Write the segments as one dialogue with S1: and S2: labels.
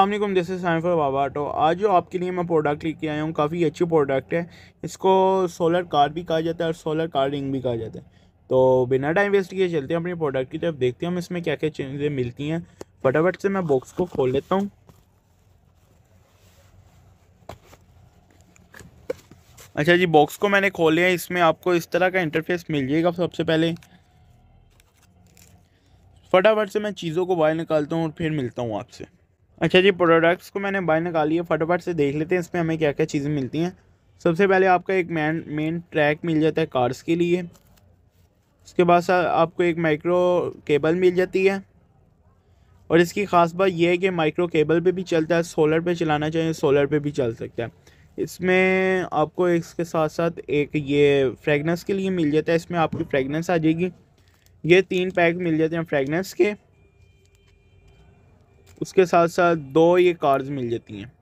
S1: अल्लाम this is sign for बाबा तो आज जो आपके लिए मैं प्रोडक्ट लेके आया हूँ काफ़ी अच्छी प्रोडक्ट है इसको सोलर कार भी कहा जाता है और सोलर कार रिंग भी कहा जाता है तो बिना टाइम वेस्ट किए चलते हैं अपनी प्रोडक्ट की तरफ देखते हैं हम इसमें क्या क्या चीज़ें मिलती हैं फटाफट से मैं बॉक्स को खोल लेता हूँ अच्छा जी बॉक्स को मैंने खोल लिया इसमें आपको इस तरह का इंटरफेस मिल जाएगा सबसे पहले फटाफट से मैं चीज़ों को बाहर निकालता हूँ और फिर मिलता हूँ आपसे अच्छा जी प्रोडक्ट्स को मैंने बाहर निकाल है फटाफट से देख लेते हैं इसमें हमें क्या क्या चीज़ें मिलती हैं सबसे पहले आपका एक मैन मेन ट्रैक मिल जाता है कार्स के लिए उसके बाद आपको एक माइक्रो केबल मिल जाती है और इसकी ख़ास बात यह है कि माइक्रो केबल पे भी चलता है सोलर पे चलाना चाहिए सोलर पे भी चल सकता है इसमें आपको इसके साथ साथ एक ये फ्रेगनेंस के लिए मिल जाता है इसमें आपकी फ्रेगनेंस आ जाएगी ये तीन पैक मिल जाते हैं फ्रेगनेंस के उसके साथ साथ दो ये कार्ड्स मिल जाती हैं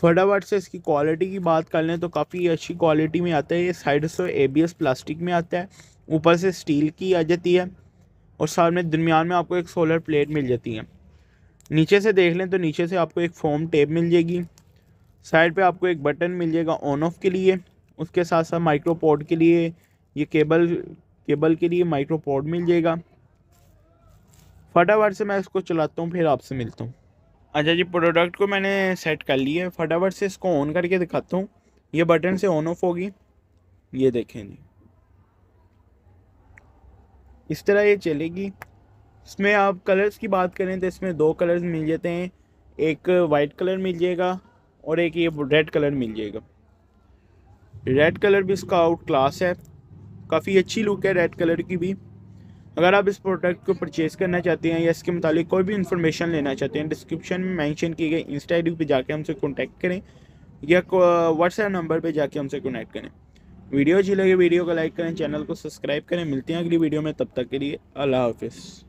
S1: फटाफट से इसकी क्वालिटी की बात कर लें तो काफ़ी अच्छी क्वालिटी में आता है ये साइड से एबीएस प्लास्टिक में आता है ऊपर से स्टील की आ जाती है और सामने दरमियान में आपको एक सोलर प्लेट मिल जाती है नीचे से देख लें तो नीचे से आपको एक फॉर्म टेप मिल जाएगी साइड पे आपको एक बटन मिल जाएगा ऑन ऑफ के लिए उसके साथ साथ पॉड के लिए ये केबल केबल के लिए पॉड मिल जाएगा फटाफट से मैं इसको चलाता हूँ फिर आपसे मिलता हूँ अच्छा जी प्रोडक्ट को मैंने सेट कर लिया है फटाफट से इसको ऑन करके दिखाता हूँ ये बटन से ऑन ऑफ होगी ये देखें जी इस तरह ये चलेगी इसमें आप कलर्स की बात करें तो इसमें दो कलर्स मिल जाते हैं एक वाइट कलर मिल जाएगा और एक ये रेड कलर मिल जाएगा रेड कलर भी इसका आउट क्लास है काफ़ी अच्छी लुक है रेड कलर की भी अगर आप इस प्रोडक्ट को परचेज़ करना चाहते हैं या इसके मुतालिक कोई भी इन्फॉर्मेशन लेना चाहते हैं डिस्क्रिप्शन में मेंशन की गई इंस्टा आई जाके हमसे कॉन्टैक्ट करें या व्हाट्सएप नंबर पर जाके हमसे कॉन्टैक्ट करें वीडियो अच्छी लगे वीडियो को लाइक करें चैनल को सब्सक्राइब करें मिलते हैं अगली वीडियो में तब तक के लिए अल्लाह हाफिज़